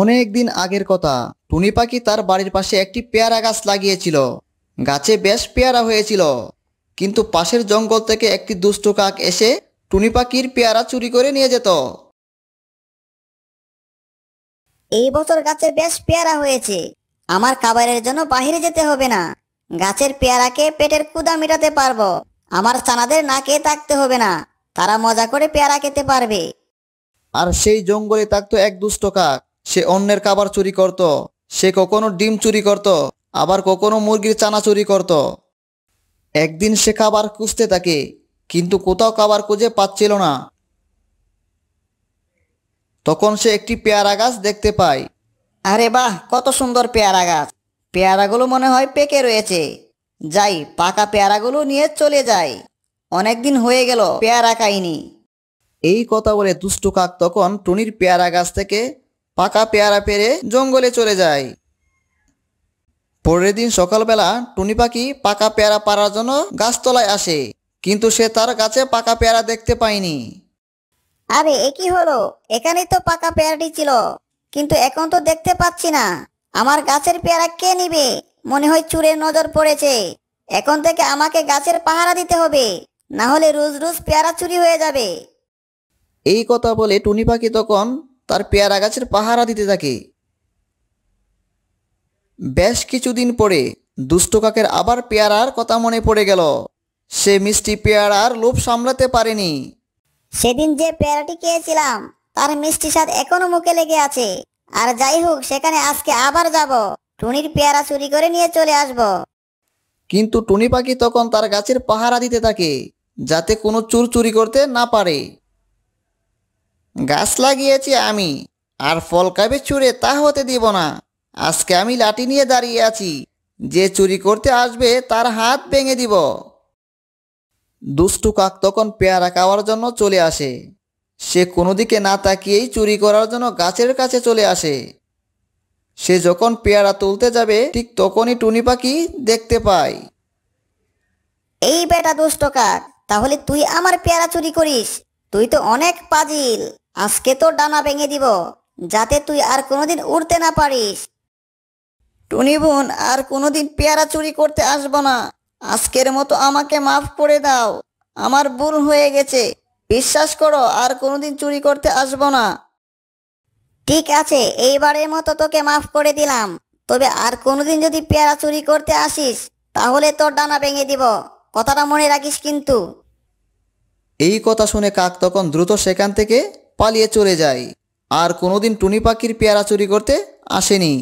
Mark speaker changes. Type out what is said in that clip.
Speaker 1: অনেক দিন আগের কথা টুনি পাখি তার বাড়ির পাশে একটি পেয়ারা গাছ লাগিয়েছিল গাছে বেশ পেয়ারা হয়েছিল কিন্তু পাশের জঙ্গল থেকে একটি দুষ্ট কাক এসে টুনি পাখির পেয়ারা চুরি করে নিয়ে যেত এই বছর গাছে বেশ পেয়ারা হয়েছে
Speaker 2: আমার খাবারের জন্য বাহিরে যেতে হবে না গাছের পেয়ারাকে পেটের কুদা মেটাতে পারবো আমার চানাদের না খেয়ে থাকতে হবে না তারা মজা করে পেয়ারা খেতে পারবে
Speaker 1: আর সেই জঙ্গলে থাকতো এক দুষ্ট কাক সে অন্যের খাবার চুরি করত সে কখনো ডিম চুরি করত আবার কখনো মুরগির চানা চুরি করত একদিন সে খাবার খুঁজতে থাকে কিন্তু কোথাও খাবার খুঁজে পাচ্ছিল না তখন সে একটি পেয়ারা গাছ দেখতে পায় আরে বাহ কত সুন্দর
Speaker 3: পেয়ারা গাছ পেয়ারাগুলো মনে হয় পেকে রয়েছে যাই পাকা পেয়ারাগুলো নিয়ে
Speaker 1: চলে যাই অনেকদিন হয়ে গেল পেয়ারা খাইনি এই কথা বলে দুষ্টু কাক তখন টুনির পেয়ারা গাছ থেকে পাকা পেয়ারা পেরে জঙ্গলে চলে যায় পরের দিন সকালবেলা টুনি পাখি পাকা পেয়ারা পাড়ার জন্য গাছতলায় আসে কিন্তু সে তার গাছে পাকা পেয়ারা দেখতে পায়নি আরে এ কি
Speaker 2: হলো এখানে তো পাকা পেয়ারাটি ছিল কিন্তু এখন তো দেখতে পাচ্ছি না আমার গাছের পেয়ারা কে নিবে মনে হয় চুরের নজর পড়েছে এখন থেকে আমাকে গাছের
Speaker 1: পাহারা দিতে হবে না হলে রোজ রোজ পেয়ারা চুরি হয়ে যাবে এই কথা বলে টুনি পাখি তখন তার পেয়ারা গাছের পাহারা দিতে থাকে বেশ কিছুদিন পরে দুষ্ট কাকের আবার পেয়ারার কথা মনে পড়ে গেল সে মিষ্টি পেয়ারার লোভ সামলাতে পারেনি সেদিন যে পেয়ারাটি খেয়েছিলাম
Speaker 2: তার মিষ্টি স্বাদ এখনো মুখে লেগে আছে আর যাই হোক সেখানে আজকে আবার যাব
Speaker 1: টুনির পেয়ারা চুরি করে নিয়ে চলে আসব কিন্তু টুনি পাখি তখন তার গাছের পাহারা দিতে থাকে যাতে কোনো চুর চুরি করতে না পারে গাছ লাগিয়েছি আমি আর ফল কাবে চুরে তা হতে দিব না আজকে আমি লাঠি নিয়ে দাঁড়িয়ে আছি যে চুরি করতে আসবে তার হাত ভেঙে দিব দুষ্টু কাক তখন পেয়ারা খাওয়ার জন্য চলে আসে সে কোনো দিকে না তাকিয়েই চুরি করার জন্য গাছের কাছে চলে আসে সে যখন পেয়ারা তুলতে যাবে ঠিক তখনই টুনি পাখি দেখতে পায় এই
Speaker 2: বেটা দুষ্ট কাক তাহলে তুই আমার পেয়ারা চুরি করিস তুই তো অনেক পাজিল আজকে তো ডানা ভেঙে দিব যাতে তুই আর কোনোদিন উড়তে না পারিস
Speaker 3: টুনি বোন আর কোনোদিন পেয়ারা চুরি করতে আসব না আজকের মতো আমাকে মাফ করে দাও আমার ভুল হয়ে গেছে বিশ্বাস করো আর কোনোদিন চুরি করতে
Speaker 2: আসব না ঠিক আছে এইবারের মতো তোকে মাফ করে দিলাম তবে আর কোনোদিন যদি পেয়ারা চুরি করতে আসিস তাহলে তোর ডানা ভেঙে দিব কথাটা
Speaker 1: মনে রাখিস কিন্তু এই কথা শুনে কাক তখন দ্রুত সেখান থেকে পালিয়ে চলে যায় আর কোনোদিন টুনি পাখির পেয়ারা চুরি করতে আসেনি